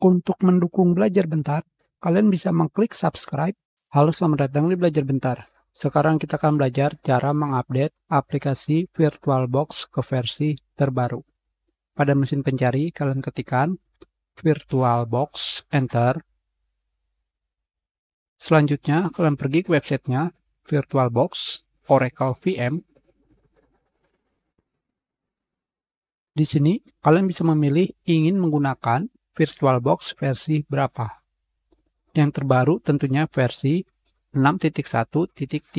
Untuk mendukung belajar bentar, kalian bisa mengklik subscribe. Halo, selamat datang di Belajar Bentar. Sekarang kita akan belajar cara mengupdate aplikasi VirtualBox ke versi terbaru. Pada mesin pencari, kalian ketikkan VirtualBox, Enter. Selanjutnya, kalian pergi ke websitenya VirtualBox, Oracle VM. Di sini, kalian bisa memilih ingin menggunakan VirtualBox versi berapa. Yang terbaru tentunya versi 6.1.32.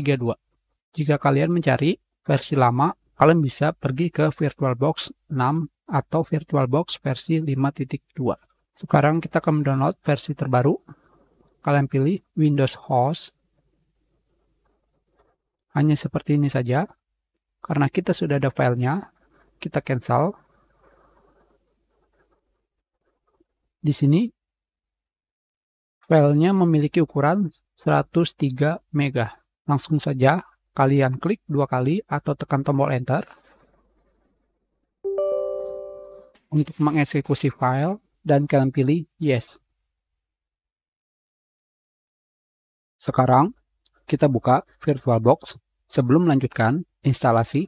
Jika kalian mencari versi lama, kalian bisa pergi ke VirtualBox 6 atau VirtualBox versi 5.2. Sekarang kita akan mendownload versi terbaru. Kalian pilih Windows Host. Hanya seperti ini saja. Karena kita sudah ada filenya, kita cancel. di sini filenya memiliki ukuran 103 MB. Langsung saja kalian klik dua kali atau tekan tombol enter untuk mengeksekusi file dan kalian pilih yes. Sekarang kita buka VirtualBox. Sebelum melanjutkan instalasi,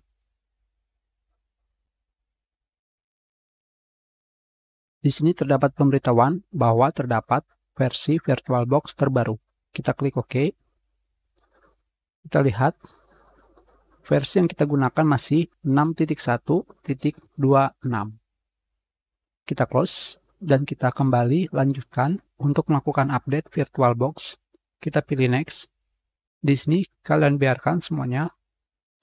Di sini terdapat pemberitahuan bahwa terdapat versi VirtualBox terbaru. Kita klik OK. Kita lihat versi yang kita gunakan masih 6.1.26. Kita close dan kita kembali lanjutkan untuk melakukan update VirtualBox. Kita pilih next. Di sini kalian biarkan semuanya.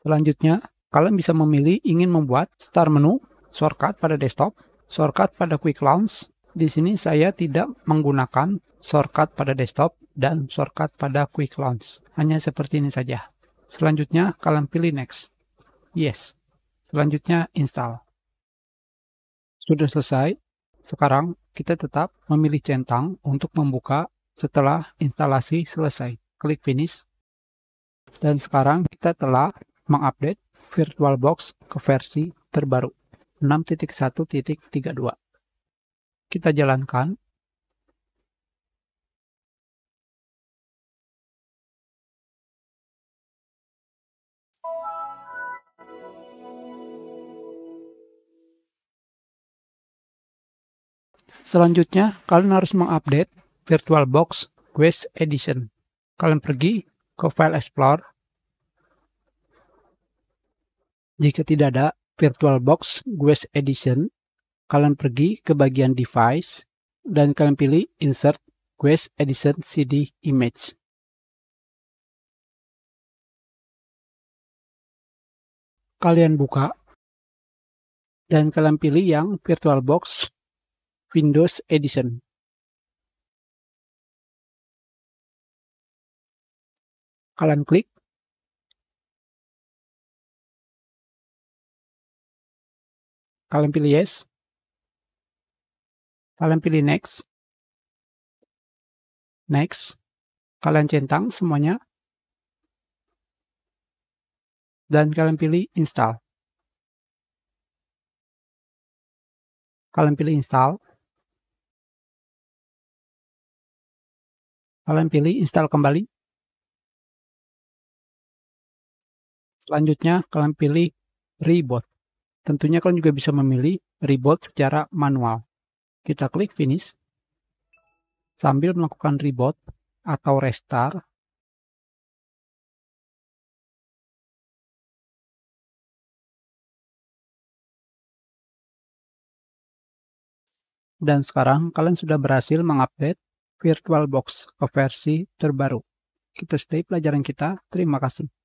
Selanjutnya, kalian bisa memilih ingin membuat Start menu shortcut pada desktop shortcut pada quick launch. Di sini saya tidak menggunakan shortcut pada desktop dan shortcut pada quick launch. Hanya seperti ini saja. Selanjutnya kalian pilih next. Yes. Selanjutnya install. Sudah selesai. Sekarang kita tetap memilih centang untuk membuka setelah instalasi selesai. Klik finish. Dan sekarang kita telah mengupdate VirtualBox ke versi terbaru. 6.1.32. Kita jalankan. Selanjutnya, kalian harus mengupdate VirtualBox Quest Edition. Kalian pergi ke File Explorer. Jika tidak ada, VirtualBox Guest Edition, kalian pergi ke bagian device, dan kalian pilih insert Guest Edition CD Image. Kalian buka, dan kalian pilih yang VirtualBox Windows Edition. Kalian klik Kalian pilih yes. Kalian pilih next. Next. Kalian centang semuanya. Dan kalian pilih install. Kalian pilih install. Kalian pilih install kembali. Selanjutnya, kalian pilih reboot. Tentunya kalian juga bisa memilih reboot secara manual. Kita klik finish. Sambil melakukan reboot atau restart, dan sekarang kalian sudah berhasil mengupdate VirtualBox ke versi terbaru. Kita stay pelajaran kita. Terima kasih.